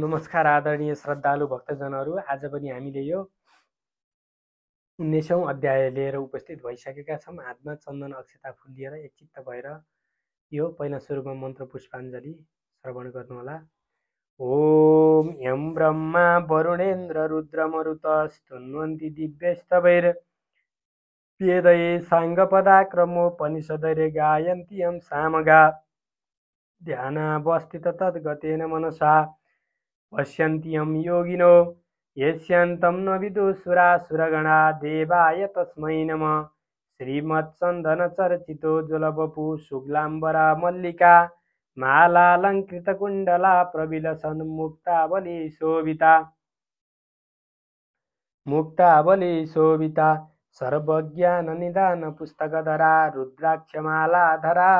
नमस्कार आदरणीय श्रद्धालु भक्तजनहरू आज पनि हामीले यो उन्नाइसौँ अध्याय लिएर उपस्थित भइसकेका छौँ हातमा चन्दन अक्षता फुल लिएर एकचित्त भएर यो पहिला सुरुमा मन्त्र पुष्पाञ्जली श्रवण गर्नुहोला ओम यम ब्रह्मा वरुणेन्द्र रुद्र रुद्रमरुतस्तुन्वन्ति दिव्यस्तवैर पेदये साङ्गपदाक्रमोपनिषदैरे गायन्ति यम सामगा ध्यानावस्थित तद्गतेन मनसा पश्यन्त्यं योगिनो यस्यन्तं न विदुसुरा सुरगणा देवाय तस्मै नमः श्रीमत्सन्दनचर्चितो ज्वलवपु शुक्लाम्बरा मल्लिका मालालङ्कृतकुण्डला प्रविलसन्मुक्तावली शोभिता मुक्तावली शोभिता पुस्तकधरा रुद्राक्षमालाधरा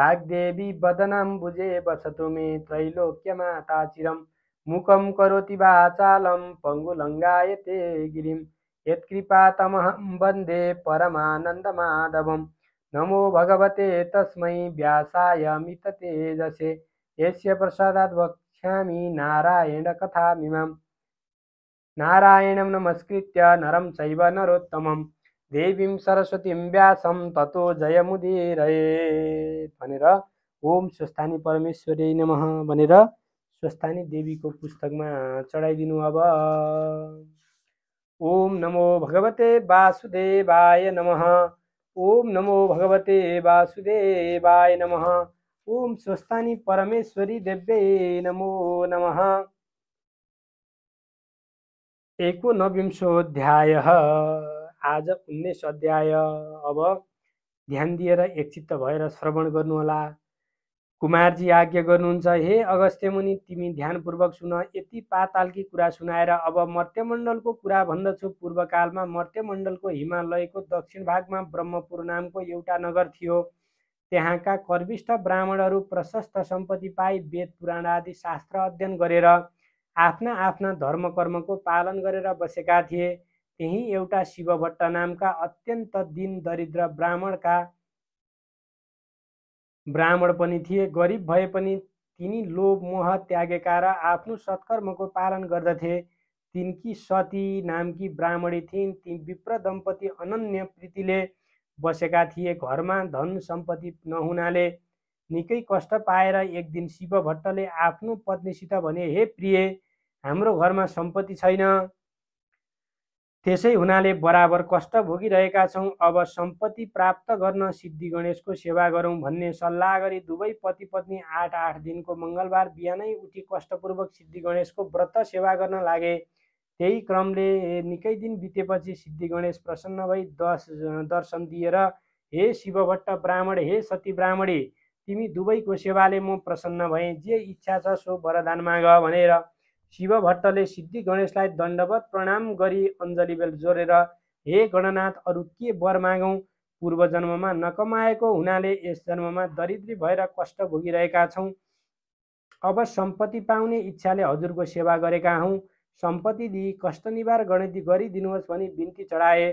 वाग्देवी वदनाम्बुजे वसतु मे त्रैलोक्यमाता चिरम् मुखं करोति वाचालं पङ्गुलङ्गायते गिरिं यत्कृपा तमहं वन्दे परमानन्दमाधवं नमो भगवते तस्मै व्यासाय मिततेजसे यस्य प्रसादात् वक्ष्यामि नारायणकथामिमां नारायणं नमस्कृत्य नरं चैव नरोत्तमं देवीं सरस्वतीं व्यासं ततो जयमुदीरये भनेर ओम स्वस्थानी परमेश्वरी नमः भनेर स्वस्थानी देवीको पुस्तकमा चढाइदिनु अब ओम नमो भगवते वासुदेवाय नमः ओम नमो भगवते वासुदेवाय नमः ओम स्वस्थानी परमेश्वरी देव्ये नमो नमः एकोनविंशोध्याय आज उन्नाइस अध्याय अब ध्यान दिएर एकचित्त भएर श्रवण गर्नुहोला कुमारजी आज्ञा गर्नुहुन्छ हे अगस्त्य मुनि तिमी ध्यानपूर्वक सुन यति पातालकी कुरा सुनाएर अब मर्त्यमण्डलको कुरा भन्दछु पूर्वकालमा मर्त्यमण्डलको हिमालयको दक्षिण भागमा ब्रह्मपुर नामको एउटा नगर थियो त्यहाँका कर्विष्ठ ब्राह्मणहरू प्रशस्त सम्पत्ति पाई वेद पुराण आदि शास्त्र अध्ययन गरेर आफ्ना आफ्ना धर्म कर्मको पालन गरेर बसेका थिए त्यही एउटा शिवभट्ट नामका अत्यन्त दिन दरिद्र ब्राह्मणका ब्राह्मण पनि थिए गरिब भए पनि तिनी लोभ मोह त्यागेका र आफ्नो सत्कर्मको पालन गर्दथे तिनकी सती नामकी ब्राह्मणी थिइन् ती विप्र दम्पति अनन्य प्रीतिले बसेका थिए घरमा धन सम्पत्ति नहुनाले निकै कष्ट पाएर एक दिन शिव भट्टले आफ्नो पत्नीसित भने हे प्रिय हाम्रो घरमा सम्पत्ति छैन त्यसै हुनाले बराबर कष्ट भोगिरहेका छौँ अब सम्पत्ति प्राप्त गर्न सिद्धि गणेशको सेवा गरौँ भन्ने सल्लाह गरी दुवै पति पत्नी आठ आठ दिनको मङ्गलबार बिहानै उठी कष्टपूर्वक सिद्धि गणेशको व्रत सेवा गर्न लागे त्यही क्रमले निकै दिन बितेपछि सिद्धि गणेश प्रसन्न भई दस दर्शन दिएर हे शिवभट्ट ब्राह्मण हे सती ब्राह्मणी तिमी दुवैको सेवाले म प्रसन्न भएँ जे इच्छा छ सो वरदान माग भनेर शिव भट्टले सिद्धि गणेशलाई दण्डवत प्रणाम गरी अञ्जली बेल जोडेर हे गणनाथ अरू के वर मागौँ पूर्व जन्ममा नकमाएको हुनाले यस जन्ममा दरिद्री भएर कष्ट भोगिरहेका छौँ अब सम्पत्ति पाउने इच्छाले हजुरको सेवा गरेका हौँ सम्पत्ति दिई कष्ट निवार गणिती गरिदिनुहोस् भनी बिन्ती चढाए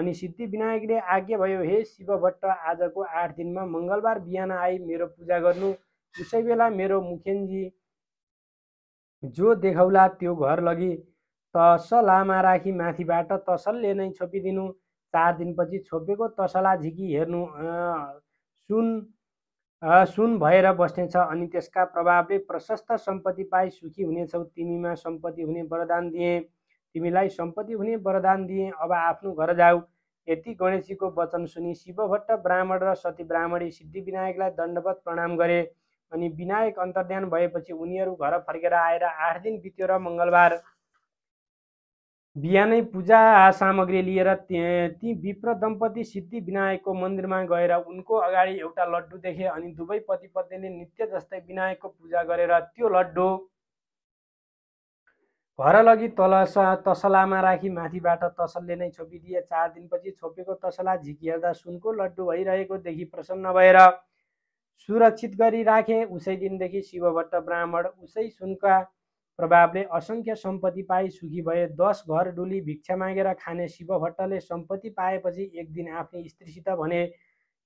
अनि सिद्धि विनायकले आज्ञा भयो हे शिव भट्ट आजको आठ दिनमा मङ्गलबार बिहान आई मेरो पूजा गर्नु उसै बेला मेरो मुखेनजी जो देखाउला त्यो घर लगी तसलामा राखी माथिबाट तसलले नै छोपिदिनु चार दिनपछि छोपेको तसला झिकी हेर्नु सुन सुन भएर बस्नेछ अनि त्यसका प्रभावले प्रशस्त सम्पत्ति पाए सुखी हुनेछौ तिमीमा सम्पत्ति हुने वरदान दिए तिमीलाई सम्पत्ति हुने वरदान दिए अब आफ्नो घर जाऊ यति गणेशजीको वचन सुनि शिवभट्ट ब्राह्मण र सती ब्राह्मणी विनायकलाई दण्डवत प्रणाम गरे अनि विनायक अन्तर्ध्यान भएपछि उनीहरू घर फर्केर आएर आठ दिन बित्यो र मङ्गलबार बिहानै पूजा सामग्री लिएर ती विप्र दम्पति सिद्धि विनायकको मन्दिरमा गएर उनको अगाडि एउटा लड्डु देखे अनि दुवै पति पत्नीले नित्य जस्तै विनायकको पूजा गरेर त्यो लड्डु घर लगी तलस तसलामा राखी माथिबाट तसलले नै छोपिदिए चार दिनपछि छोपेको तसला झिकिहाल्दा सुनको लड्डु भइरहेको देखि प्रसन्न भएर सुरक्षित गरी राखे उसै दिनदेखि शिवभट्ट ब्राह्मण उसै सुनका प्रभावले असङ्ख्य सम्पत्ति पाए सुखी भए दस घर डुली भिक्षा मागेर खाने शिवभट्टले सम्पत्ति पाएपछि एक दिन आफ्नो स्त्रीसित भने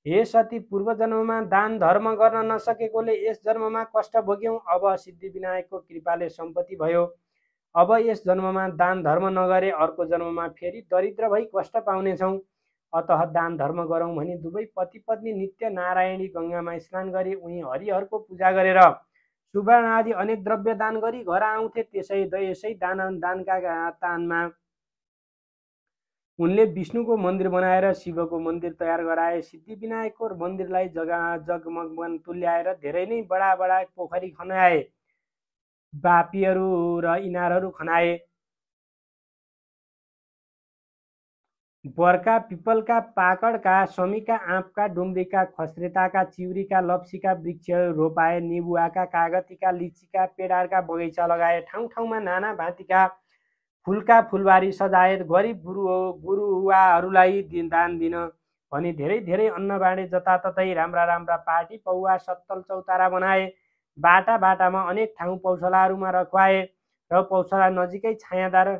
हे सती पूर्व जन्ममा दान धर्म गर्न नसकेकोले यस जन्ममा कष्ट भोग्यौँ अब सिद्धिविनायकको कृपाले सम्पत्ति भयो अब यस जन्ममा दान धर्म नगरे अर्को जन्ममा फेरि दरिद्र भई कष्ट पाउनेछौँ अत दान धर्म गरौँ भने दुवै पति पत्नी नित्य नारायणी गङ्गामा स्नान गरे उनी हरिहरको पूजा गरेर सुवर्ण आदि अनेक द्रव्य दान गरी घर आउँथे त्यसै यसै दान दानका तानमा उनले विष्णुको मन्दिर बनाएर शिवको मन्दिर तयार गराए सिद्धिविनायकको मन्दिरलाई जगा जगमगमन तुल्याएर धेरै नै बडा बडा पोखरी खनाए बापीहरू र इनारहरू खनाए बर्खा पिपलका पाकडका समीका आँपका डुम्रीका खस्रेताका चिउरीका लप्सीका वृक्ष रोपाए निबुवाका कागतीका लिचीका पेडारका बगैँचा लगाए ठाउँ ठाउँमा नाना भाँतीका फुलका फुलबारी सजाए गरिब गुरु गुरुवाहरूलाई दान दिन भने धेरै धेरै अन्न बाँडे जताततै राम्रा राम्रा पार्टी पौवा सत्तल चौतारा बनाए बाटा बाटामा अनेक ठाउँ पौसलाहरूमा रखवाए र पौसला नजिकै छायादार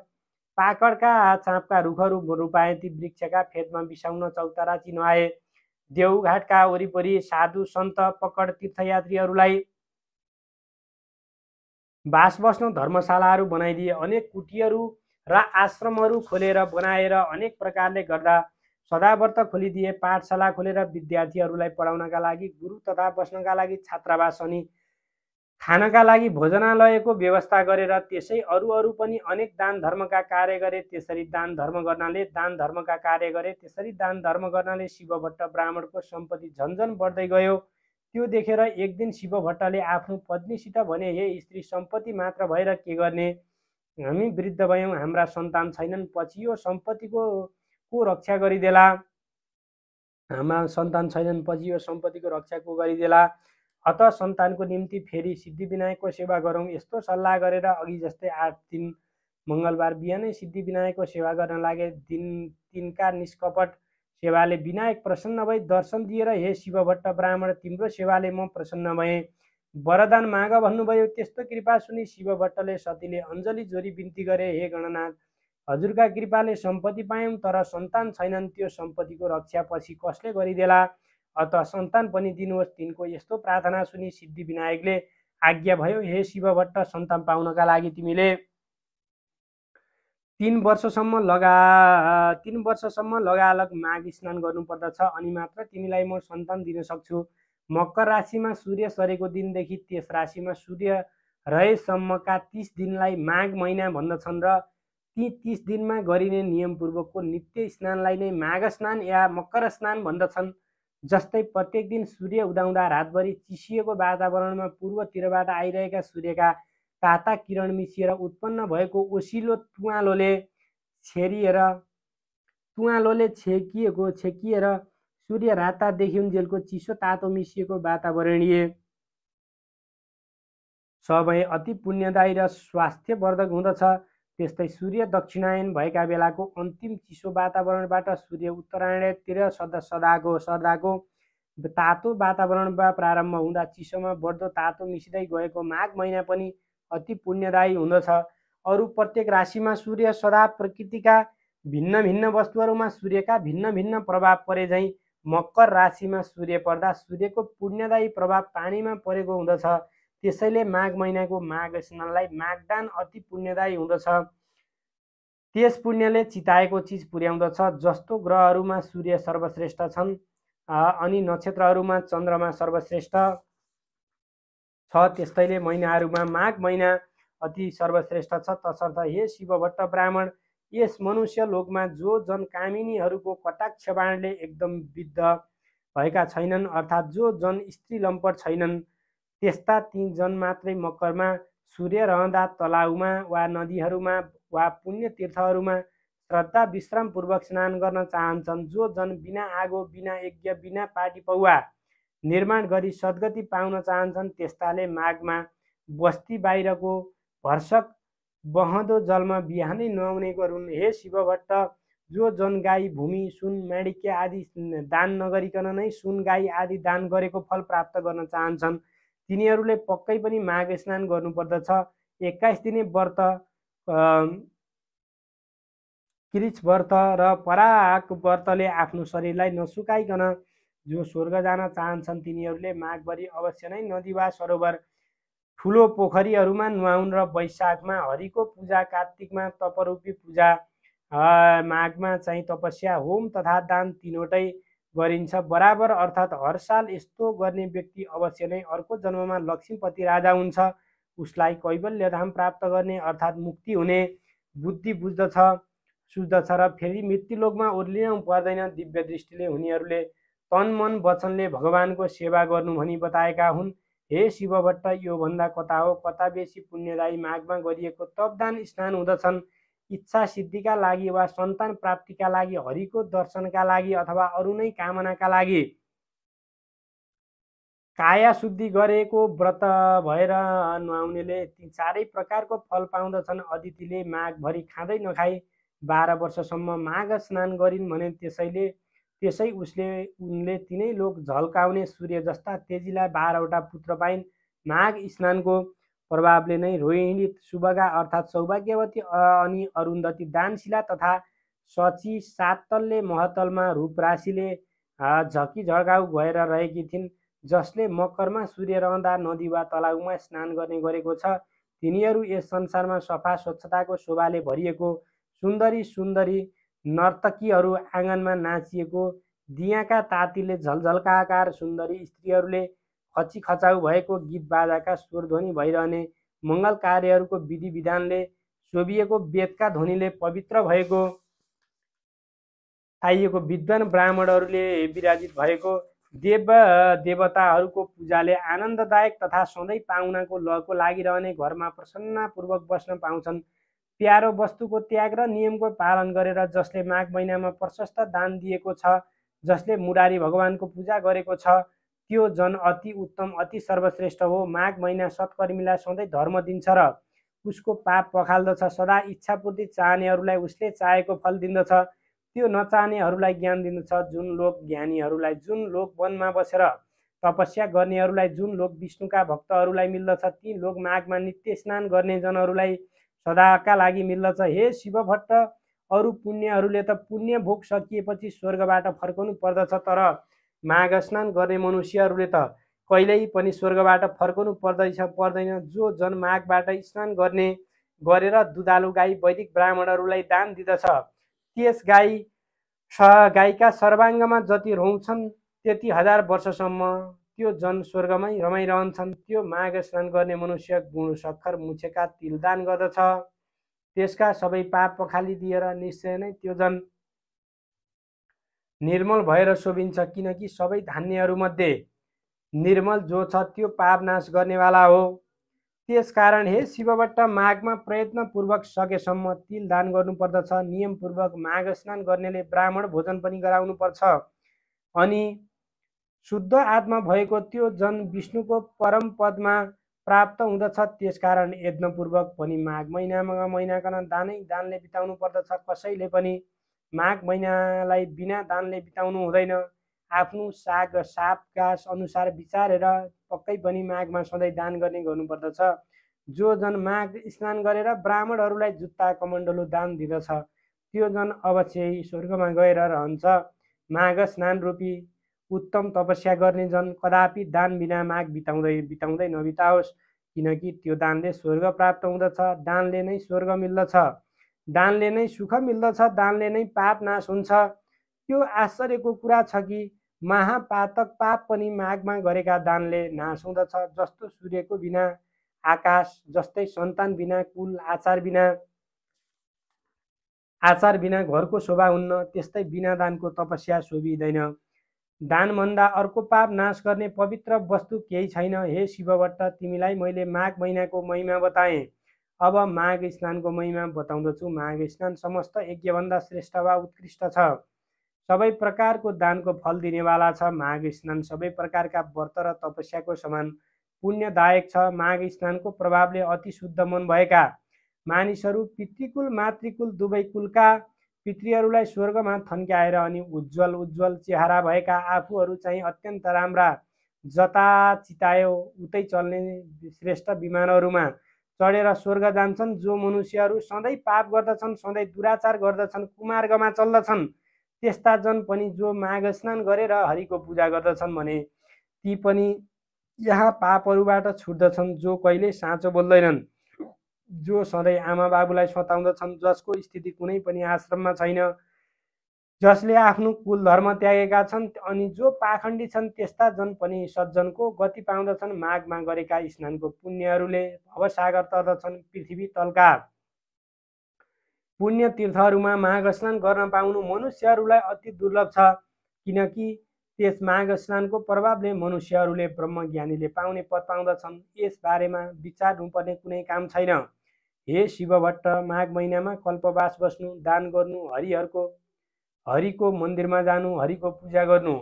पाकडका छापका रुखहरू रूपाए ती वृक्षका फेदमा बिसाउन चौतारा नआए देउघाटका वरिपरि साधु सन्त पकड तीर्थयात्रीहरूलाई बास बस्न धर्मशालाहरू बनाइदिए अनेक कुटीहरू र आश्रमहरू खोलेर बनाएर अनेक प्रकारले गर्दा सदावर्त खोलिदिए पाठशाला खोलेर विद्यार्थीहरूलाई पढाउनका लागि गुरु तथा बस्नका लागि छात्रावास अनि खानका लागि भोजनालयको व्यवस्था गरेर त्यसै अरू अरू पनि अनेक दान धर्मका कार्य गरे त्यसरी दान धर्म गर्नाले दान धर्मका कार्य गरे त्यसरी दान धर्म गर्नाले शिवभट्ट ब्राह्मणको सम्पत्ति झन्झन बढ्दै गयो त्यो देखेर एक दिन शिवभट्टले आफ्नो पत्नीसित भने हे स्त्री सम्पत्ति मात्र भएर के गर्ने हामी वृद्ध भयौँ हाम्रा सन्तान छैनन् पछि यो सम्पत्तिको को रक्षा गरिदेला हाम्रा सन्तान छैनन् पछि यो सम्पत्तिको रक्षा को गरिदेला अत सन्तानको निम्ति फेरि सिद्धिविनायकको सेवा गरौँ यस्तो सल्लाह गरेर अघि जस्तै आठ दिन मङ्गलबार बिहानै सिद्धिविनायकको सेवा गर्न लागे दिन तिनका निष्कपट सेवाले विनायक प्रसन्न भई दर्शन दिएर हे शिवभट्ट ब्राह्मण तिम्रो सेवाले म प्रसन्न भएँ वरदान माग भन्नुभयो त्यस्तो कृपा सुनि शिवभट्टले सतीले अञ्जली जोरी बिन्ती गरे हे गणनाथ हजुरका कृपाले सम्पत्ति पायौँ तर सन्तान छैनन् त्यो सम्पत्तिको रक्षा पछि कसले गरिदेला अत सन्तान पनि दिनुहोस् तिनको यस्तो प्रार्थना सुनि सिद्धि विनायकले आज्ञा भयो हे शिवभट्ट सन्तान पाउनका लागि तिमीले तिन वर्षसम्म लगा तिन वर्षसम्म लगालग माघ स्नान गर्नुपर्दछ अनि मात्र तिमीलाई म सन्तान दिन सक्छु मकर राशिमा सूर्य सरेको दिनदेखि त्यस राशिमा सूर्य रहेसम्मका तिस दिनलाई माघ महिना भन्दछन् र ती तिस दिनमा गरिने नियमपूर्वकको नित्य स्नानलाई नै माघ स्नान या मकर स्नान भन्दछन् जस्तै प्रत्येक दिन सूर्य उदाउँदा रातभरि चिसिएको वातावरणमा पूर्वतिरबाट आइरहेका सूर्यका ताता किरण मिसिएर उत्पन्न भएको ओसिलो तुवालोले छेरिएर तुवालोले छेकिएको छेकिएर सूर्य राता देखिउन्जेलको चिसो तातो मिसिएको वातावरणीय सबै अति पुण्यदायी र स्वास्थ्यवर्धक हुँदछ त्यस्तै सूर्य दक्षिणायन भएका बेलाको अन्तिम चिसो वातावरणबाट सूर्य उत्तरायणतिर सदा सदाको सदाको तातो वातावरणमा प्रारम्भ हुँदा चिसोमा बढ्दो तातो मिसिँदै गएको माघ महिना पनि अति पुण्यदायी हुँदछ अरू प्रत्येक राशिमा सूर्य सदा प्रकृतिका भिन्न भिन्न वस्तुहरूमा सूर्यका भिन्न भिन्न प्रभाव परे झैँ मकर राशिमा सूर्य पर्दा सूर्यको पुण्यदायी प्रभाव पानीमा परेको हुँदछ त्यसैले माघ महिनाको माघ स्नानलाई माघदान अति पुण्यदायी हुँदछ त्यस पुण्यले चिताएको चिज पुर्याउँदछ जस्तो ग्रहहरूमा सूर्य सर्वश्रेष्ठ छन् अनि नक्षत्रहरूमा चन्द्रमा सर्वश्रेष्ठ छ त्यस्तैले महिनाहरूमा माघ महिना अति सर्वश्रेष्ठ छ तसर्थ हे शिवभट्ट ब्राह्मण यस मनुष्य लोकमा जो जन कामिनीहरूको कटाक्षबाणले एकदम विद्ध भएका छैनन् अर्थात् जो जन स्त्री लम्पट छैनन् त्यस्ता तिनजन मात्रै मकरमा सूर्य रहँदा तलाउमा वा नदीहरूमा वा पुण्य तीर्थहरूमा श्रद्धा विश्रामपूर्वक स्नान गर्न चाहन्छन् जो जन बिना आगो बिना यज्ञ बिना पाटी पौवा निर्माण गरी सद्गति पाउन चाहन्छन् त्यस्ताले माघमा बस्ती बाहिरको भर्सक बहँदो जलमा बिहानै नुहाउने रुन् हे शिवभट्ट जो जन गाई भूमि सुन माणिक्य आदि दान नगरिकन नै सुन गाई आदि दान गरेको फल प्राप्त गर्न चाहन्छन् तिनीहरूले पक्कै पनि माघ स्नान गर्नुपर्दछ एक्काइस दिने व्रत क्रिच व्रत र पराग व्रतले आफ्नो शरीरलाई नसुकाइकन जो स्वर्ग जान चाहन्छन् तिनीहरूले माघभरि अवश्य नै नदी वा सरोवर ठुलो पोखरीहरूमा नुहाउन् र वैशाखमा हरिको पूजा कार्तिकमा तपरूपी पूजा माघमा चाहिँ तपस्या होम तथा दान तिनवटै गरिन्छ बराबर अर्थात् हर साल यस्तो गर्ने व्यक्ति अवश्य नै अर्को जन्ममा लक्ष्मीपति राजा हुन्छ उसलाई कैवल्यधाम प्राप्त गर्ने अर्थात् मुक्ति हुने बुद्धि बुझ्दछ सुझ्दछ र फेरि मृत्युलोकमा ओर्लिन पर्दैन दिव्य दृष्टिले उनीहरूले तन मन वचनले भगवानको सेवा गर्नु भनी बताएका हुन् हे शिवभट्ट योभन्दा कता हो कता बेसी पुण्यदायी माघमा गरिएको तपदान स्नान हुँदछन् इच्छा सिद्धिका लागि वा सन्तान प्राप्तिका लागि हरिको दर्शनका लागि अथवा अरू नै कामनाका लागि काया शुद्धि गरेको व्रत भएर नुहाउनेले ती चारै प्रकारको फल पाउँदछन् अतिथिले माघभरि खाँदै नखाई बाह्र वर्षसम्म माघ स्नान गरिन् भने त्यसैले त्यसै उसले उनले तिनै लोक झल्काउने सूर्य जस्ता तेजीलाई बाह्रवटा पुत्र पाइन् माघ स्नानको प्रभावले नै रोहिणी सुबगा अर्थात् सौभाग्यवती अनि अरुन्धती दानशिला तथा सची सातलले महतलमा रूपराशिले झकी झगाउ भएर रहेकी थिइन् जसले मकरमा सूर्य रहँदा नदी वा तलाउमा स्नान गर्ने गरेको छ तिनीहरू यस संसारमा सफा स्वच्छताको शोभाले भरिएको सुन्दरी सुन्दरी नर्तकीहरू आँगनमा नाचिएको दियाका तातीले झलझल्काकार सुन्दरी स्त्रीहरूले खची खचाउ भएको गीत बाजाका ध्वनि भइरहने मङ्गल कार्यहरूको विधि विधानले सोभिएको वेदका ध्वनिले पवित्र भएको आइएको विद्वान ब्राह्मणहरूले विराजित भएको देव देवताहरूको पूजाले आनन्ददायक तथा सधैँ पाहुनाको लको लागिरहने घरमा प्रसन्नपूर्वक बस्न पाउँछन् प्यारो वस्तुको त्याग र नियमको पालन गरेर जसले माघ महिनामा प्रशस्त दान दिएको छ जसले मुरारी भगवानको पूजा गरेको छ त्यो जन अति उत्तम अति सर्वश्रेष्ठ हो माघ महिना सत्कर्मीलाई सधैँ धर्म दिन्छ र उसको पाप पखाल्दछ सदा इच्छापूर्ति चाहनेहरूलाई उसले चाहेको फल दिँदछ त्यो नचाहनेहरूलाई ज्ञान दिँदछ जुन लोक ज्ञानीहरूलाई जुन लोक वनमा बसेर तपस्या गर्नेहरूलाई जुन लोक विष्णुका भक्तहरूलाई मिल्दछ ती लोक माघमा नित्य स्नान गर्ने जनहरूलाई सदाका लागि मिल्दछ हे शिवभट्ट अरू पुण्यहरूले त पुण्य भोग सकिएपछि स्वर्गबाट फर्काउनु पर्दछ तर माघ स्नान गर्ने मनुष्यहरूले त कहिल्यै पनि स्वर्गबाट फर्कनु पर्दैछ पर्दैन जो जन माघबाट स्नान गर्ने गरेर दुधालु गाई वैदिक ब्राह्मणहरूलाई दान दिँदछ त्यस गाई गाईका सर्वाङ्गमा जति रहन्छन् त्यति हजार वर्षसम्म त्यो जन स्वर्गमै रमाइरहन्छन् त्यो माघ स्नान गर्ने मनुष्य गुण सक्खर मुछेका तिल दान गर्दछ त्यसका सबै पाप पखाली दिएर निश्चय नै त्यो जन निर्मल भएर शोभिन्छ किनकि सबै धान्यहरूमध्ये निर्मल जो छ त्यो पाप नाश गर्नेवाला हो त्यसकारण हे शिवबाट माघमा प्रयत्नपूर्वक सकेसम्म तिल दान गर्नुपर्दछ नियमपूर्वक माघ स्नान गर्नेले ब्राह्मण भोजन पनि गराउनुपर्छ अनि शुद्ध आत्मा भएको त्यो जन विष्णुको परम पदमा प्राप्त हुँदछ त्यसकारण यत्नपूर्वक पनि माघ महिनामा महिनाकन दानै दानले बिताउनु पर्दछ कसैले पनि माघ महिनालाई बिना दानले बिताउनु हुँदैन आफ्नो साग साप घाँस अनुसार विचारेर पक्कै पनि माघमा सधैँ दान गर्ने गर्नुपर्दछ जो जन माघ स्नान गरेर ब्राह्मणहरूलाई जुत्ता कमण्डलो दान दिँदछ त्यो जन अवश्य स्वर्गमा गएर रहन्छ माघ स्नान रूपी उत्तम तपस्या गर्ने जन कदापि दान बिना माघ बिताउँदै बिताउँदै नबिताओस् किनकि त्यो दानले स्वर्ग प्राप्त हुँदछ दानले नै स्वर्ग मिल्दछ दानले नै सुख मिल्दछ दानले नै पाप नाश हुन्छ त्यो आश्चर्यको कुरा छ कि महापातक पाप पनि मागमा गरेका दानले नाश हुँदछ जस्तो सूर्यको बिना आकाश जस्तै सन्तान बिना कुल आचार बिना आचार बिना घरको शोभा हुन्न त्यस्तै बिना दानको तपस्या शोभिँदैन दानभन्दा अर्को पाप नाश गर्ने पवित्र वस्तु केही छैन हे शिवभट्ट तिमीलाई मैले माघ महिनाको महिमा बताएँ अब माघ स्नानको महिमा बताउँदछु माघ स्नान समस्त यज्ञभन्दा श्रेष्ठ वा उत्कृष्ट छ सबै प्रकारको दानको फल दिनेवाला छ माघ स्नान सबै प्रकारका व्रत र तपस्याको समान पुण्यदायक छ माघ स्नानको प्रभावले अति शुद्ध मन भएका मानिसहरू पितृकुल मातृकुल दुवै कुलका पितृहरूलाई स्वर्गमा थन्क्याएर अनि उज्जवल उज्जवल चेहरा भएका आफूहरू चाहिँ अत्यन्त राम्रा जता चितायो उतै चल्ने श्रेष्ठ विमानहरूमा चढेर स्वर्ग जान्छन् जो मनुष्यहरू सधैँ पाप गर्दछन् सधैँ दुराचार गर्दछन् कुमार्गमा चल्दछन् त्यस्ता जन पनि जो माघ स्नान गरेर हरिको पूजा गर्दछन् भने ती पनि यहाँ पापहरूबाट छुट्दछन् जो कहिले साँचो बोल्दैनन् जो सधैँ आमा बाबुलाई सताउँदछन् जसको स्थिति कुनै पनि आश्रममा छैन जसले आफ्नो कुल धर्म त्यागेका छन् अनि जो पाखण्डी छन् त्यस्ता जन पनि सज्जनको गति पाउँदछन् माघमा गरेका स्नानको पुण्यहरूले भवसागर तर्दछन् पृथ्वी तलका पुण्य तीर्थहरूमा माघ स्नान गर्न पाउनु मनुष्यहरूलाई अति दुर्लभ छ किनकि त्यस माघ स्नानको प्रभावले मनुष्यहरूले ब्रह्मज्ञानीले पाउने पद पाउँदछन् यसबारेमा विचार हुनुपर्ने कुनै काम छैन हे शिवभट्ट माघ महिनामा कल्पवास बस्नु दान गर्नु हरिहरको हरिको मन्दिरमा जानु हरिको पूजा गर्नु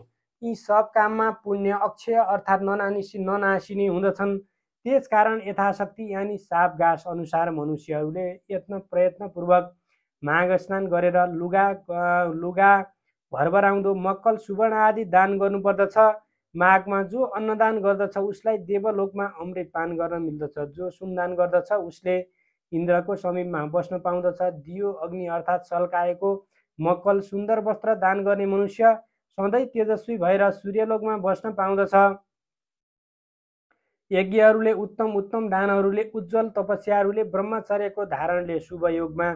यी सब काममा पुण्य अक्षय अर्थात् ननासि ननासिनी हुँदछन् त्यस कारण यथाशक्ति यानि साप घाँस अनुसार मनुष्यहरूले यत्न प्रयत्नपूर्वक माघ स्नान गरेर लुगा लुगा भरभराउँदो मक्कल सुवर्ण आदि दान गर्नुपर्दछ माघमा जो अन्नदान गर्दछ उसलाई देवलोकमा अमृत पान गर्न मिल्दछ जो सुनदान गर्दछ उसले इन्द्रको समीपमा बस्न पाउँदछ दियो अग्नि अर्थात् सल्काएको मकल सुन्दर वस्त्र दान गर्ने मनुष्य सधैँ तेजस्वी भएर सूर्यलोकमा बस्न पाउँदछ यज्ञहरूले उत्तम उत्तम दानहरूले उज्जवल तपस्याहरूले ब्रह्मचर्यको धारणले शुभयोगमा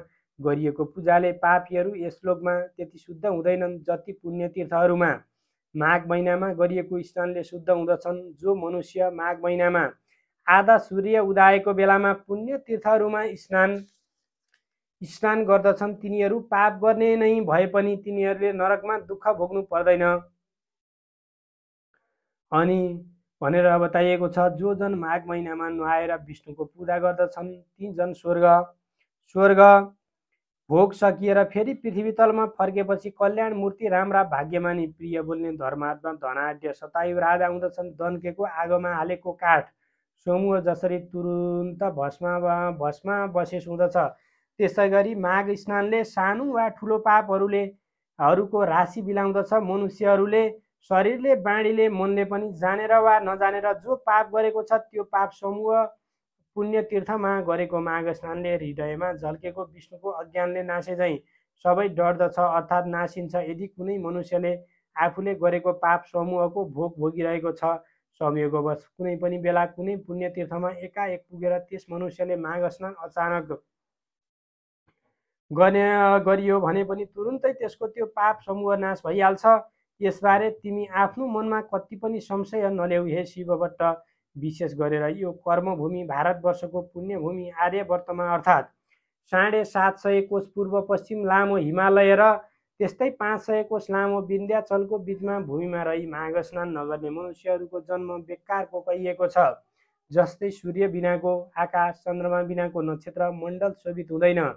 गरिएको पूजाले पापीहरू यस लोकमा त्यति शुद्ध हुँदैनन् जति पुण्यतीर्थहरूमा माघ महिनामा गरिएको स्नानले शुद्ध हुँदछन् जो मनुष्य माघ महिनामा आधा सूर्य उदाएको बेलामा पुण्य तीर्थहरूमा स्नान स्नान गर्दछन् तिनीहरू पाप गर्ने नै भए पनि तिनीहरूले नरकमा दुःख भोग्नु पर्दैन अनि भनेर बताइएको छ जो जन माघ महिनामा नुहाएर विष्णुको पूजा गर्दछन् ती जन स्वर्ग स्वर्ग भोग सकिएर फेरि पृथ्वी तलमा फर्केपछि कल्याण मूर्ति राम्रा भाग्यमानी प्रिय बोल्ने धर्मात्मा धनाढ्य सतायु राजा आउँदछन् दन्केको आगोमा हालेको काठ समूह जसरी तुरुन्त भस्मा भस्मा बसेस हुँदछ त्यसै गरी माघ स्नानले सानो वा ठुलो पापहरूले हरूको राशि बिलाउँदछ मनुष्यहरूले शरीरले बाँडीले मनले पनि जानेर वा नजानेर जो पाप गरेको छ त्यो पाप समूह पुण्य तीर्थमा गरेको माघ स्नानले हृदयमा झल्केको विष्णुको अज्ञानले नासे झैँ सबै डर्दछ अर्थात् नासिन्छ यदि कुनै मनुष्यले आफूले गरेको पाप समूहको भोग भोगिरहेको छ संयोगवश कुनै पनि बेला कुनै पुण्यतीर्थमा एकाएक पुगेर त्यस मनुष्यले माघ स्नान अचानक गर्ने गरियो भने पनि तुरुन्तै त्यसको त्यो पाप समूह नाश भइहाल्छ यसबारे तिमी आफ्नो मनमा कति पनि संशय नल्याउ हे शिवबाट विशेष गरेर यो कर्मभूमि भारतवर्षको पुण्यभूमि आर्यवर्तमा अर्थात् साढे सात सय कोष पूर्व पश्चिम लामो हिमालय र त्यस्तै पाँच सय कोष लामो विन्ध्याचलको बिचमा भूमिमा रही माघ स्नान नगर्ने मनुष्यहरूको जन्म बेकारको कहिएको छ जस्तै सूर्य बिनाको आकाश चन्द्रमा बिनाको नक्षत्र मण्डल शोभित हुँदैन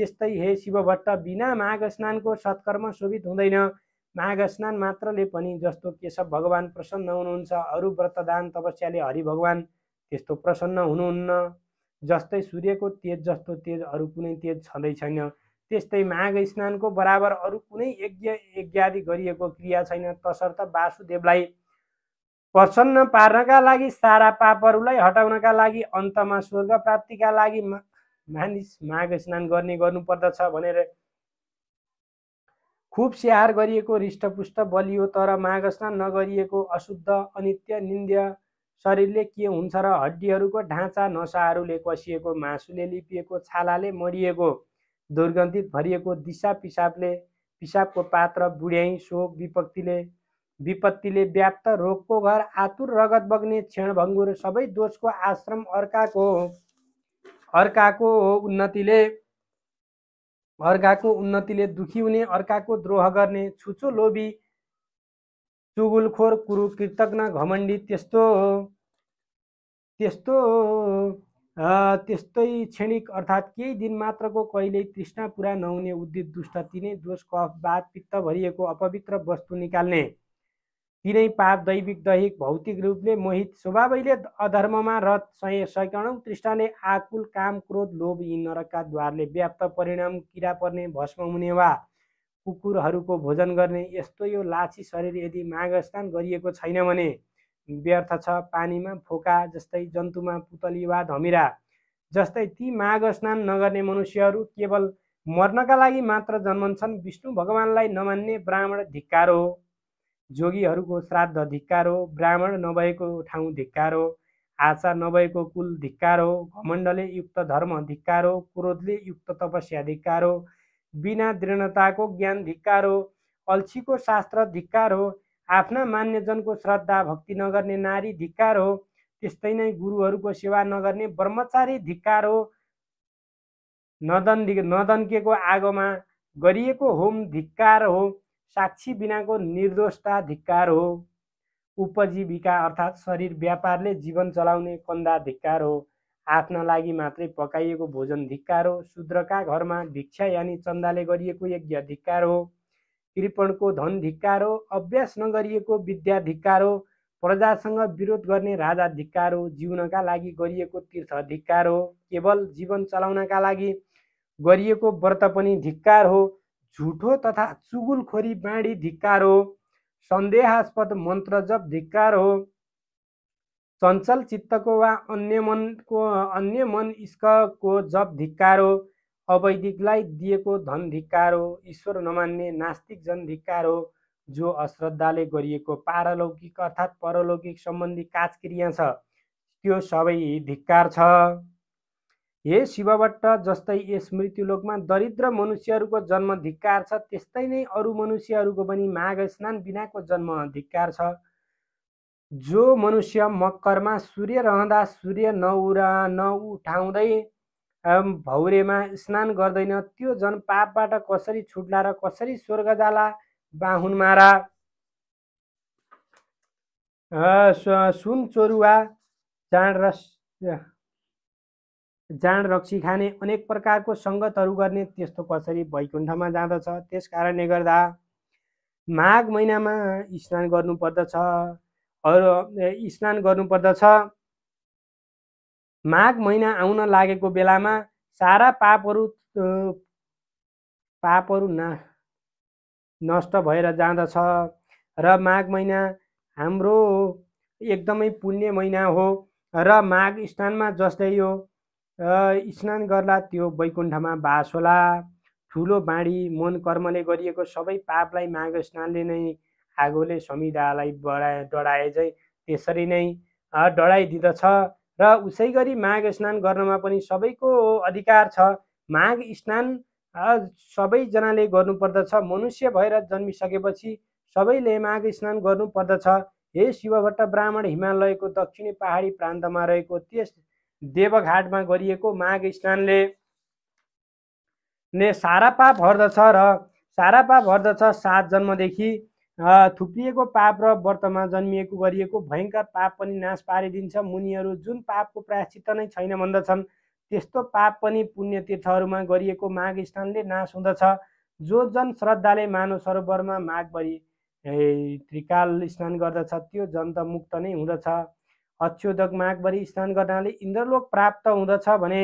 त्यस्तै हे शिवभट्ट बिना माघ स्नानको सत्कर्म शोभित हुँदैन माघ स्नान मात्रले पनि जस्तो केशव भगवान् प्रसन्न हुनुहुन्छ अरू व्रतदान तपस्याले हरि भगवान् त्यस्तो प्रसन्न हुनुहुन्न जस्तै सूर्यको तेज जस्तो तेज अरू कुनै तेज छँदै छैन त्यस्तै माघ स्नानको बराबर अरू कुनै यज्ञ यज्ञादि गरिएको क्रिया छैन तसर्थ वासुदेवलाई प्रसन्न पार्नका लागि सारा पापहरूलाई हटाउनका लागि अन्तमा स्वर्ग प्राप्तिका लागि मानिस माघ स्नान गर्ने गर्नुपर्दछ भनेर खुब स्याहार गरिएको हृष्टपुष्ट बलियो तर माघ स्नान नगरिएको अशुद्ध अनित्य निन्द्य शरीरले के हुन्छ र हड्डीहरूको ढाँचा नसाहरूले कसिएको मासुले लिपिएको छालाले मरिएको दुर्गन्धित भरिएको दिशा पिसाबले पिसाबको पात्र बुढ्याइ शोक विपत्तिले विपत्तिले व्याप्त रोगको घर आतुर रगत बग्ने क्षणभङ्गुर सबै दोषको आश्रम अर्काको अर्काको उन्नतिले अर्काको उन्नतिले दुखी हुने अर्काको द्रोह गर्ने छुचो लोभी चुगुलखोर कुरु कृतज्ञ घमण्डी त्यस्तो त्यस्तो त्यस्तै क्षणिक अर्थात् केही दिन मात्रको कहिल्यै तृष्णा पुरा नहुने उद्धित दुष्ट तिनै दोष कफ बात पित्त भरिएको अपवित्र वस्तु निकाल्ने तिनै पाप दैविक दैहिक भौतिक रूपले मोहित स्वभावैले अधर्ममा रत सय सैकडौँ त्रिष्टाले आकुल काम क्रोध लोभ यी नरकका द्वारले व्याप्त परिणाम किरा पर्ने भस्म हुने वा कुकुरहरूको भोजन गर्ने यस्तो यो लाछी शरीर यदि मागस्थान गरिएको छैन भने व्यर्थ छ पानीमा फोका जस्तै जन्तुमा पुतली वा धमिरा जस्तै ती माघ स्नान नगर्ने मनुष्यहरू केवल मर्नका लागि मात्र जन्मन्छन् विष्णु भगवान्लाई नमान्ने ब्राह्मण धिक्कार हो जोगीहरूको श्राद्ध धिक्कार हो ब्राह्मण नभएको ठाउँ धिक्कार हो आचार नभएको कुल धिक्कार हो घमण्डले युक्त धर्म धिक्कार हो क्रोधले युक्त तपस्या धिक्कार हो बिना दृढताको ज्ञान धिक्कार हो अल्छीको शास्त्र धिक्कार हो आफ्ना मान्यजनको श्रद्धा भक्ति नगर्ने नारी धिक्कार हो त्यस्तै नै गुरुहरूको सेवा नगर्ने ब्रह्मचारी धिक्कार हो नदन नदन्किएको आगोमा गरिएको होम धिक्कार हो साक्षी बिनाको निर्दोषता धिक्कार हो उपजीविका अर्थात् शरीर व्यापारले जीवन चलाउने कन्दा धिक्कार हो आफ्ना लागि मात्रै पकाइएको भोजन धिक्कार हो शुद्रका घरमा भिक्षा यानि चन्दाले गरिएको यज्ञ धिक्कार हो कृपणको धन धिक्कार हो अभ्यास नगरिएको विद्या धिक्कार हो प्रजासँग विरोध गर्ने राजा धिक्कार हो जिउनका लागि गरिएको तीर्थ धिक्कार हो केवल जीवन चलाउनका लागि गरिएको व्रत पनि धिक्कार हो झुठो तथा चुगुलखोरी बाँडी धिक्कार हो सन्देहास्पद मन्त्र जप धिक्कार हो चञ्चल चित्तको वा अन्य मनको अन्य मन स्कको जप धिक्कार हो अवैदिकलाई दिएको धन धिक्कार हो ईश्वर नमान्ने नास्तिक जन धिक्कार हो जो अश्रद्धाले गरिएको पारलौकिक अर्थात् परलौकिक सम्बन्धी काजक्रिया छ त्यो सबै धिक्कार छ हे शिवबाट जस्तै यस मृत्युलोकमा दरिद्र मनुष्यहरूको जन्म धिक्कार छ त्यस्तै नै अरू मनुष्यहरूको पनि माघ स्नान बिनाको जन्म धिक्कार छ जो मनुष्य मकरमा सूर्य रहँदा सूर्य नउरा नउठाउँदै भौरेमा स्नान गर्दैन त्यो जन पापबाट कसरी छुट्ला र कसरी स्वर्ग जाला बाहुन मारा सुन चोरुवा चाँड र जाँड रक्सी खाने अनेक प्रकारको सङ्गतहरू गर्ने त्यस्तो कसरी वैकुण्ठमा जाँदछ त्यस कारणले गर्दा माघ महिनामा स्नान गर्नुपर्दछ अरू स्नान गर्नुपर्दछ माघ महिना आउन लागेको बेलामा सारा पापहरू पापहरू ना नष्ट भएर जाँदछ र माघ महिना हाम्रो एकदमै पुण्य महिना हो र माघ स्नानमा जस्तै यो स्नान गर्ला त्यो वैकुण्ठमा बास होला ठुलो बाँडी मन कर्मले गरिएको सबै पापलाई माघ स्नानले नै आगोले समिदालाई डढाए चाहिँ त्यसरी नै डढाइदिँदछ र उसै गरी माघ स्नान गर्नमा पनि सबैको अधिकार छ माघ स्नान सबैजनाले गर्नुपर्दछ मनुष्य भएर जन्मिसकेपछि सबैले माघ स्नान गर्नुपर्दछ हे शिवभट्ट ब्राह्मण हिमालयको दक्षिणी पहाडी प्रान्तमा रहेको त्यस देवघाटमा गरिएको माघ स्नानले ने सारा पाप हर्दछ र सारा पाप हर्दछ सात जन्मदेखि थुप्रिएको पाप र व्रतमा जन्मिएको गरिएको भयङ्कर पाप पनि नाश पारिदिन्छ मुनिहरू जुन पापको प्रायश्चित नै छैन भन्दछन् त्यस्तो पाप पनि पुण्य तीर्थहरूमा गरिएको माघ स्थानले नाश हुँदछ जो जन श्रद्धाले मानव सरोवरमा माघभरि त्रिकाल स्नान गर्दछ त्यो जन त मुक्त नै हुँदछ अच्युदक माघभरि स्नान गर्नाले इन्द्रलोक प्राप्त हुँदछ भने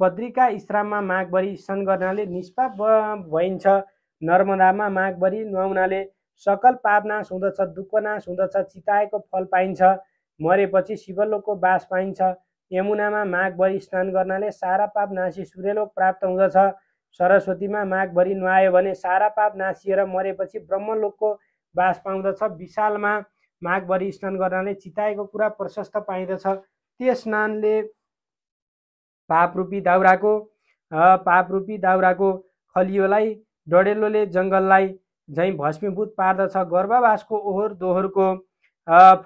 बद्रीका स्राममा माघभरि स्नान गर्नाले निष्पाप भइन्छ नर्मदामा माघभरि नुहाउनाले सकल पापनाश हुँदछ नाश हुँदछ चिताएको फल पाइन्छ मरेपछि शिवलोकको बास पाइन्छ यमुनामा माघभरि स्नान गर्नाले सारा पाप नासी सूर्यलोक प्राप्त हुँदछ सरस्वतीमा माघभरि नुहायो भने सारा पाप नासिएर मरेपछि ब्रह्मलोकको बास पाउँदछ विशालमा माघभरि स्नान गर्नाले चिताएको कुरा प्रशस्त पाइँदछ त्यस स्नानले पापरूपी दाउराको पापरूपी दाउराको खलियोलाई डडेलोले जङ्गललाई झैँ भस्मीभूत पार्दछ गर्भावासको ओहोर दोहोरको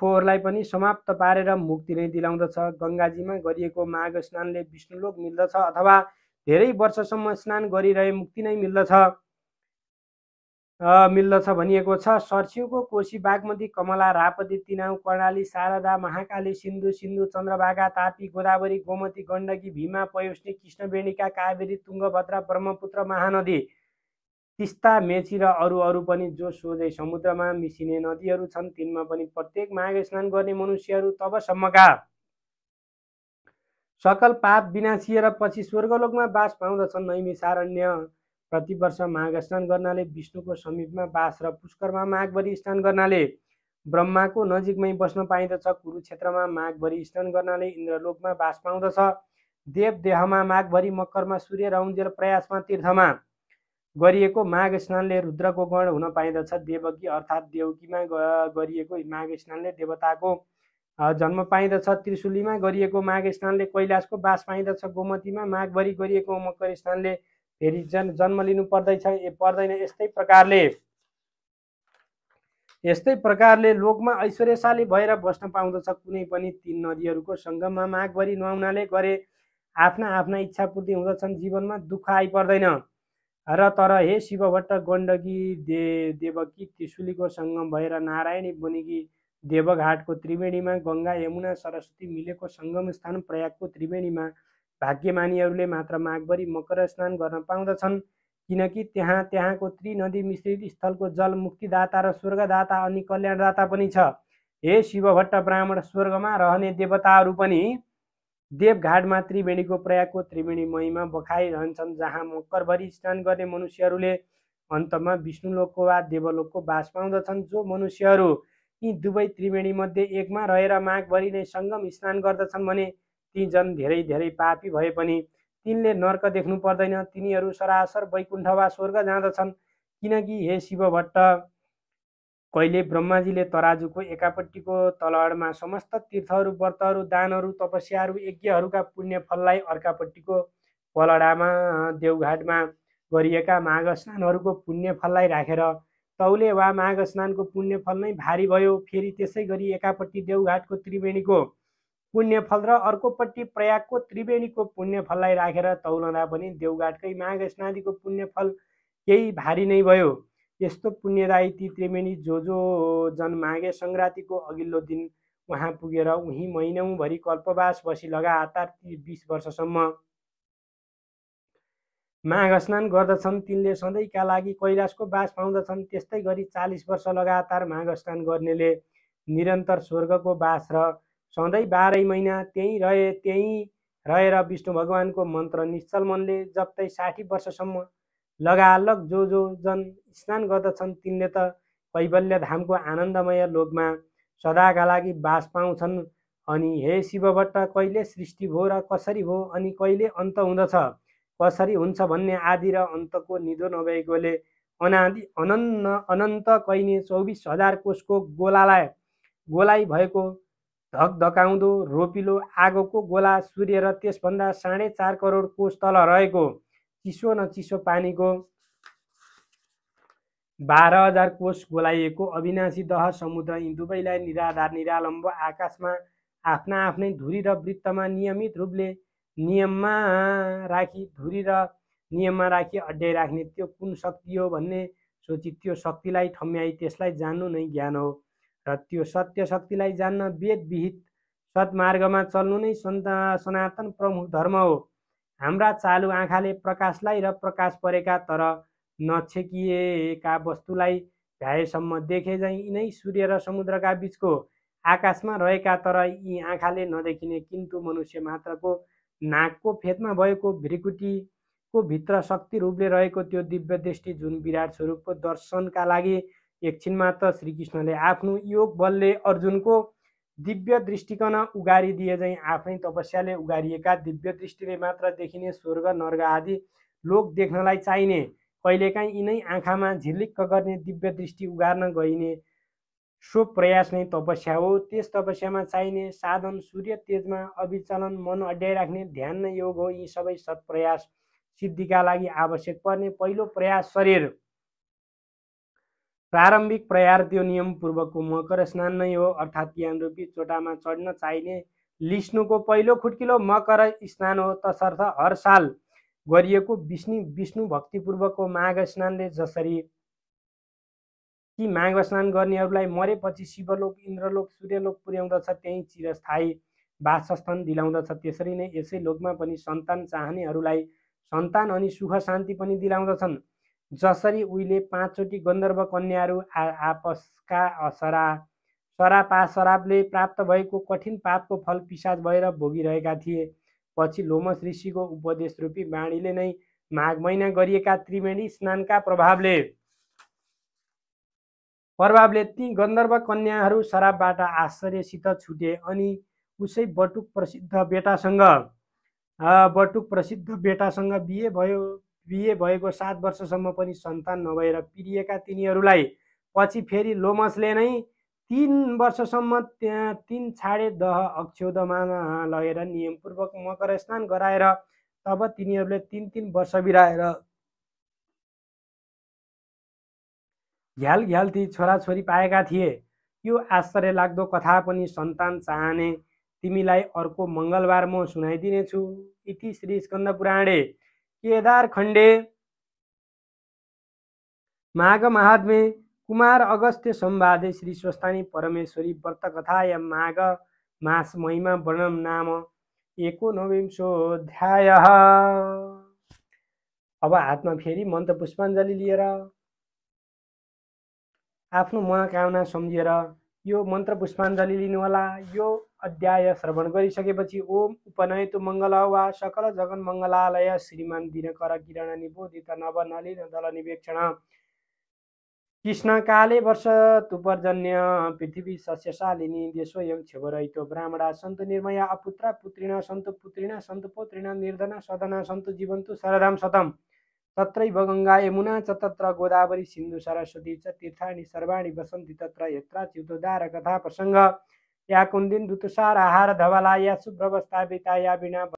फोहोरलाई पनि समाप्त पारेर मुक्ति नै दिलाउँदछ गङ्गाजीमा गरिएको माघ स्नानले विष्णुलोक मिल्दछ अथवा धेरै वर्षसम्म स्नान गरिरहे मुक्ति नै मिल्दछ मिल्दछ भनिएको छ सर्स्युको कोशी बागमती कमला रापती तिनाउ कर्णाली शारदा महाकाली सिन्धु सिन्धु चन्द्रभागा तापी गोदावरी गोमती गण्डकी भीमा पयोस्नी कृष्णवेणीका कावेरी तुङ्गभद्रा ब्रह्मपुत्र महानदी तिस्ता मेची र अरू अरू पनि जो सोझै समुद्रमा मिसिने नदीहरू छन् तिनमा पनि प्रत्येक माघ स्नान गर्ने मनुष्यहरू तबसम्मका सकल पाप विनाशिएर पछि स्वर्गलोकमा बास पाउँदछन् नैमिसारण्य प्रतिवर्ष माघ स्नान गर्नाले विष्णुको समीपमा बास र पुष्करमा माघभरि स्नान गर्नाले ब्रह्माको नजिकमै बस्न पाइँदछ कुरुक्षेत्रमा माघभरि स्नान गर्नाले इन्द्रलोकमा बास पाउँदछ देव देहमा माघभरि मकरमा सूर्य र प्रयासमा तीर्थमा गरिएको माघ स्नानले रुद्रको गण हुन पाइँदछ देवकी अर्थात् देवकीमा गरिएको माघ स्नानले देवताको जन्म पाइँदछ त्रिशुलीमा गरिएको माघ स्नानले कैलाशको बास पाइँदछ गोमतीमा माघभरि गरिएको मकर स्नानले फेरि जन जन्म लिनु पर्दैछ पर्दैन यस्तै प्रकारले यस्तै प्रकारले लोकमा ऐश्वर्यशाली भएर बस्न पाउँदछ कुनै पनि तीन नदीहरूको सङ्गममा माग गरी नुहाउनाले गरे आफ्ना आफ्ना इच्छा पूर्ति हुँदछन् जीवनमा दुःख आइपर्दैन र तर हे शिवभट्ट गण्डकी दे देवकी त्रिशुलीको सङ्गम भएर नारायणी बनेकी देवघाटको त्रिवेणीमा गङ्गा यमुना सरस्वती मिलेको सङ्गम स्थान प्रयागको त्रिवेणीमा भाग्यमानीहरूले मात्र माघभरि मकर स्नान गर्न पाउँदछन् किनकि त्यहाँ त्यहाँको त्रिनदी मिश्रित स्थलको जल मुक्तिदाता र स्वर्गदाता अनि कल्याणदाता पनि छ हे शिवभट्ट ब्राह्मण स्वर्गमा रहने देवताहरू पनि देवघाटमा त्रिवेणीको प्रयागको त्रिवेणी महिमा बखाइरहन्छन् जहाँ मकरभरि स्नान गर्ने मनुष्यहरूले अन्तमा विष्णुलोकको वा देवलोकको बास पाउँदछन् जो मनुष्यहरू यी दुवै त्रिवेणी मध्ये एकमा रहेर माघभरि नै सङ्गम स्नान गर्दछन् भने ती जन धेरै धेरै पापी भए पनि तिनले नर्क देख्नु पर्दैन तिनीहरू सरासर वैकुण्ठ वा स्वर्ग जाँदछन् किनकि हे शिव भट्ट कहिले ब्रह्माजीले तराजुको एकापट्टिको तलहडमा समस्त तीर्थहरू व्रतहरू दानहरू तपस्याहरू यज्ञहरूका पुण्यफललाई अर्कापट्टिको पलडामा देवघाटमा गरिएका माघ स्नानहरूको पुण्यफललाई राखेर रा। तौले वा माघ स्नानको पुण्यफल नै भारी भयो फेरि त्यसै गरी एकापट्टि देवघाटको त्रिवेणीको पुण्यफल र अर्कोपट्टि प्रयागको त्रिवेणीको पुण्यफललाई राखेर तौलँदा पनि देवघाटकै माघ स्नादीको पुण्यफल केही भारी नै भयो यस्तो पुण्यदायी ती त्रिवेणी जो जो जन माघे सङ्क्रान्तिको अघिल्लो दिन उहाँ पुगेर उहीँ महिनौँभरि कल्पवास बसी लगातार ती बिस वर्षसम्म माघ स्नान गर्दछन् तिनले सधैँका लागि कैलाशको बास पाउँदछन् त्यस्तै गरी चालिस वर्ष लगातार माघ स्नान गर्नेले निरन्तर स्वर्गको बास र सधैँ बाह्रै महिना त्यहीँ रहे त्यहीँ रहेर विष्णु भगवान्को मन्त्र निश्चल मनले जप्तै साठी वर्षसम्म लगालग जो जो जन स्नान गर्दछन् तिनले त कैवल्य धामको आनन्दमय लोकमा सदाका लागि बास पाउँछन् अनि हे शिवबाट कहिले सृष्टि भयो र कसरी भयो अनि कहिले अन्त हुँदछ कसरी हुन्छ भन्ने आदि र अन्तको निधो नभएकोले अनादि अनन्न अनन्त कहिने चौबिस हजार कोषको गोलालाई गोलाइ भएको धकधकाउँदो रोपिलो आगोको गोला सूर्य र त्यसभन्दा साढे चार करोड कोष तल रहेको चिसो न चिसो पानीको बाह्र हजार कोष गोलाइएको अविनाशी दह समुद्र यी दुवैलाई निराधार निरालम्ब आकाशमा आफ्ना आफ्नै धुरी र वृत्तमा नियमित रूपले नियममा राखी धुरी र नियममा राखी अड्याइ राख्ने त्यो कुन शक्ति हो भन्ने सोची त्यो शक्तिलाई ठम्याई त्यसलाई जान्नु नै ज्ञान हो र त्यो सत्य शक्तिलाई जान्न वेदविहित सत्मार्गमा चल्नु नै सन्त सनातन प्रमुख धर्म हो हाम्रा चालु आँखाले प्रकाशलाई र प्रकाश परेका तर नछेकिएका वस्तुलाई भ्याएसम्म देखे झैँ यिनै सूर्य र समुद्रका बिचको आकाशमा रहेका तर यी आँखाले नदेखिने किन्तु मनुष्य मात्रको नाकको फेदमा भएको भ्रिकुटीको भित्र शक्ति रूपले रहेको त्यो दिव्य दृष्टि जुन विराट स्वरूपको दर्शनका लागि एकछिनमा त श्रीकृष्णले आफ्नो योग बलले अर्जुनको दिव्य दृष्टिकोण उगारिदिए झैँ आफ्नै तपस्याले उगारिएका दिव्य दृष्टिले मात्र देखिने स्वर्ग नर्ग आदि लोक देख्नलाई चाहिने कहिलेकाहीँ यिनै आँखामा झिर्लिक्क गर्ने दिव्य दृष्टि उगार्न गइने सो प्रयास नै तपस्या हो त्यस तपस्यामा चाहिने साधन सूर्य तेजमा अविचलन मन अड्याइराख्ने ध्यान नै योग हो यी सबै सत्प्रयास सिद्धिका लागि आवश्यक पर्ने पहिलो प्रयास शरीर प्रारम्भिक प्रयार त्यो नियमपूर्वकको मकर स्नान नै हो अर्थात् ज्ञान रूपी चोटामा चढ्न चाहिने लिस्नुको पहिलो खुट्किलो मकर स्नान हो तसर्थ हर साल गरिएको विष्णु विष्णु भक्तिपूर्वकको माघ स्नानले जसरी कि माघ स्नान गर्नेहरूलाई मरेपछि शिवलोक इन्द्रलोक सूर्यलोक पुर्याउँदछ त्यहीँ चिरस्थायी वासस्थान दिलाउँदछ त्यसरी नै यसै लोकमा पनि सन्तान चाहनेहरूलाई सन्तान अनि सुख शान्ति पनि दिलाउँदछन् जसरी उहिले पाँचचोटि गन्धर्व कन्याहरू आपसका असरा सरापा सराबले प्राप्त भएको कठिन पापको फल पिसाज भएर भोगिरहेका थिए पछि लोमस ऋषिको उपदेश रूपी बाणीले नै माघ महिना गरिएका त्रिवेणी स्नानका प्रभावले प्रभावले ती गन्धर्व कन्याहरू शराबबाट आश्चर्यसित छुटे अनि उसै बटुक प्रसिद्ध बेटासँग बटुक प्रसिद्ध बेटासँग बिहे भयो बिहे भएको सात वर्षसम्म पनि सन्तान नभएर पिरिएका तिनीहरूलाई पछि फेरि लोमसले नै तिन वर्षसम्म त्यहाँ तिन छाडे दह अक्षौधमा लगेर नियमपूर्वक मकर स्नान गराएर तब तिनीहरूले तिन तिन वर्ष बिराएर घ्याल घ्याल ती छोराछोरी पाएका थिए यो आश्चर्य लाग्दो कथा पनि सन्तान चाहने तिमीलाई अर्को मङ्गलबार म सुनाइदिनेछु इति श्री स्कन्द पुराणे केदार खण्डे माघ महात्मे कुमार अगस्त्य सम्वादे श्री स्वस्तानी परमेश्वरी व्रतकथा या माघ मास महिमा वर्णन नाम एकोनविंशोध्याय अब हातमा फेरि मन्त्र पुष्पाञ्जली लिएर आफ्नो मनोकामना सम्झेर यो मन्त्र पुष्पाञ्जली लिनुहोला यो अध्याय श्रवण गरिसकेपछि ओम उपनयतु मङ्गल वा सकल जगन मङ्गलालय श्रीमान दिनकर किरण निबोधित नव नलिन दल निवेक्षण कृष्ण काले वर्ष तुपर्जन्य पृथ्वी सस्यशालिनी यम छेवरहितो ब्राह्मणा सन्त निर्मया अपुत्रा पुत्रिणा सन्त पुत्रिणा सन्त पुत्रिणा निर्धना सदना सन्त जीवन्तु सरदाम सतम तत्रैव गङ्गा यमुना च तत्र गोदावरी सिन्धु सरस्वती च तीर्थानि सर्वाणि वसन्ति तत्र यत्रा च्युतोदार कथा प्रसङ्ग या कुन्दिन दुतुसार आहार धवलाया शुभ्रवस्थापिताया बिना